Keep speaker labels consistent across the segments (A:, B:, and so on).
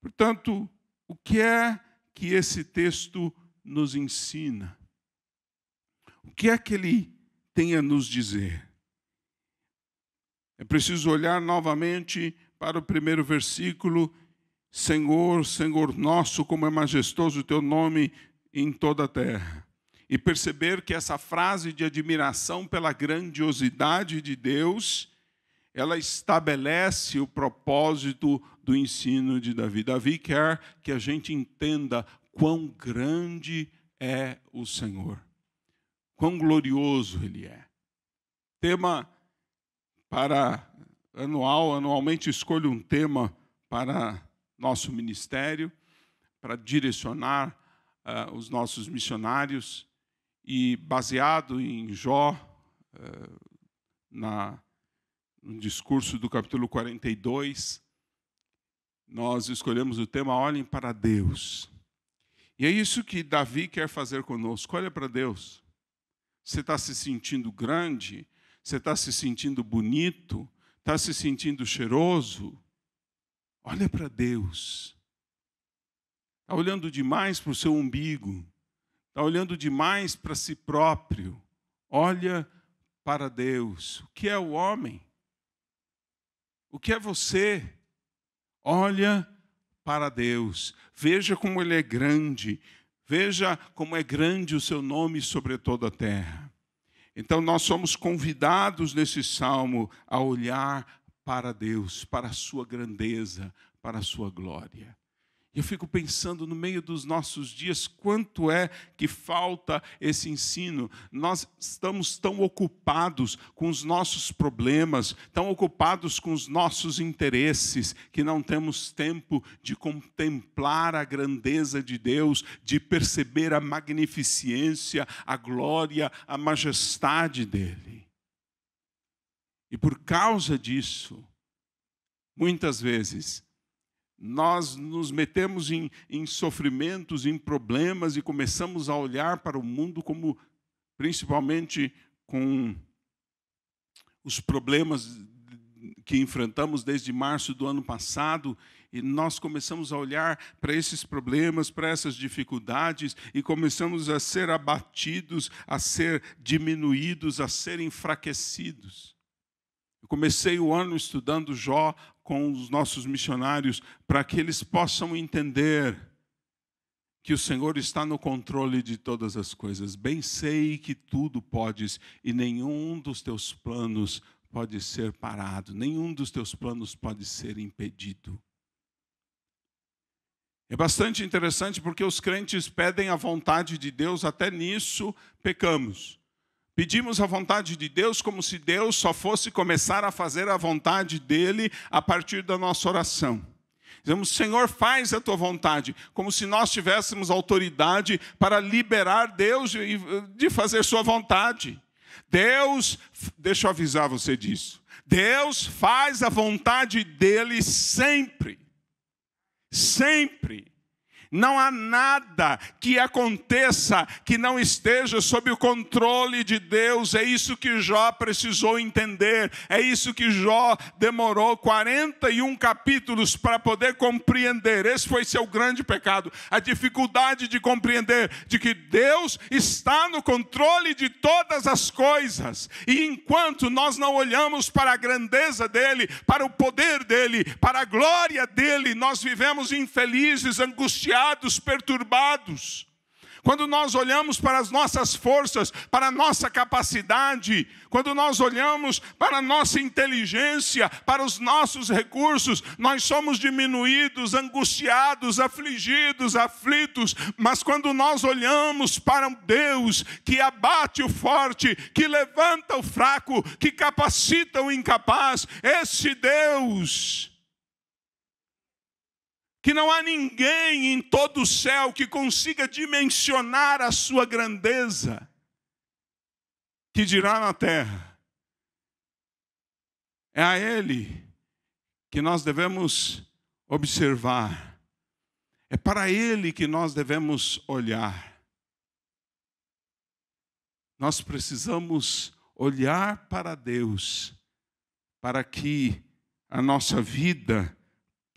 A: Portanto, o que é que esse texto nos ensina? O que é que ele tem a nos dizer? É preciso olhar novamente para o primeiro versículo: Senhor, Senhor nosso, como é majestoso o teu nome em toda a terra. E perceber que essa frase de admiração pela grandiosidade de Deus ela estabelece o propósito do ensino de Davi. Davi quer que a gente entenda quão grande é o Senhor, quão glorioso Ele é. Tema para anual, anualmente escolho um tema para nosso ministério, para direcionar uh, os nossos missionários, e baseado em Jó, uh, na no discurso do capítulo 42, nós escolhemos o tema Olhem para Deus. E é isso que Davi quer fazer conosco: olha para Deus. Você está se sentindo grande, você está se sentindo bonito, está se sentindo cheiroso. Olha para Deus. Está olhando demais para o seu umbigo, está olhando demais para si próprio. Olha para Deus. O que é o homem? O que é você? Olha para Deus, veja como Ele é grande, veja como é grande o seu nome sobre toda a terra. Então, nós somos convidados nesse salmo a olhar para Deus, para a sua grandeza, para a sua glória. Eu fico pensando no meio dos nossos dias quanto é que falta esse ensino. Nós estamos tão ocupados com os nossos problemas, tão ocupados com os nossos interesses, que não temos tempo de contemplar a grandeza de Deus, de perceber a magnificência, a glória, a majestade dele. E por causa disso, muitas vezes nós nos metemos em, em, sofrimentos, em problemas e começamos a olhar para o mundo como, principalmente com os problemas que enfrentamos desde março do ano passado, e nós começamos a olhar para esses problemas, para essas dificuldades, e começamos a ser abatidos, a ser diminuídos, a ser enfraquecidos. Eu comecei o ano estudando Jó, com os nossos missionários para que eles possam entender que o Senhor está no controle de todas as coisas. Bem sei que tudo podes e nenhum dos teus planos pode ser parado, nenhum dos teus planos pode ser impedido. É bastante interessante porque os crentes pedem a vontade de Deus, até nisso pecamos. Pedimos a vontade de Deus como se Deus só fosse começar a fazer a vontade dele a partir da nossa oração. Dizemos, Senhor, faz a tua vontade, como se nós tivéssemos autoridade para liberar Deus de fazer sua vontade. Deus, deixa eu avisar você disso. Deus faz a vontade dele sempre. Sempre. Não há nada que aconteça que não esteja sob o controle de Deus. É isso que Jó precisou entender. É isso que Jó demorou 41 capítulos para poder compreender. Esse foi seu grande pecado, a dificuldade de compreender de que Deus está no controle de todas as coisas. E enquanto nós não olhamos para a grandeza dele, para o poder dele, para a glória dele, nós vivemos infelizes, angustiados angustiados, perturbados. Quando nós olhamos para as nossas forças, para a nossa capacidade, quando nós olhamos para a nossa inteligência, para os nossos recursos, nós somos diminuídos, angustiados, afligidos, aflitos, mas quando nós olhamos para um Deus que abate o forte, que levanta o fraco, que capacita o incapaz, esse Deus que não há ninguém em todo o céu que consiga dimensionar a sua grandeza, que dirá na terra. É a Ele que nós devemos observar, é para Ele que nós devemos olhar. Nós precisamos olhar para Deus, para que a nossa vida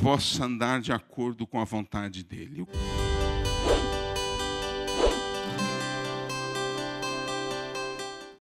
A: possa andar de acordo com a vontade dEle.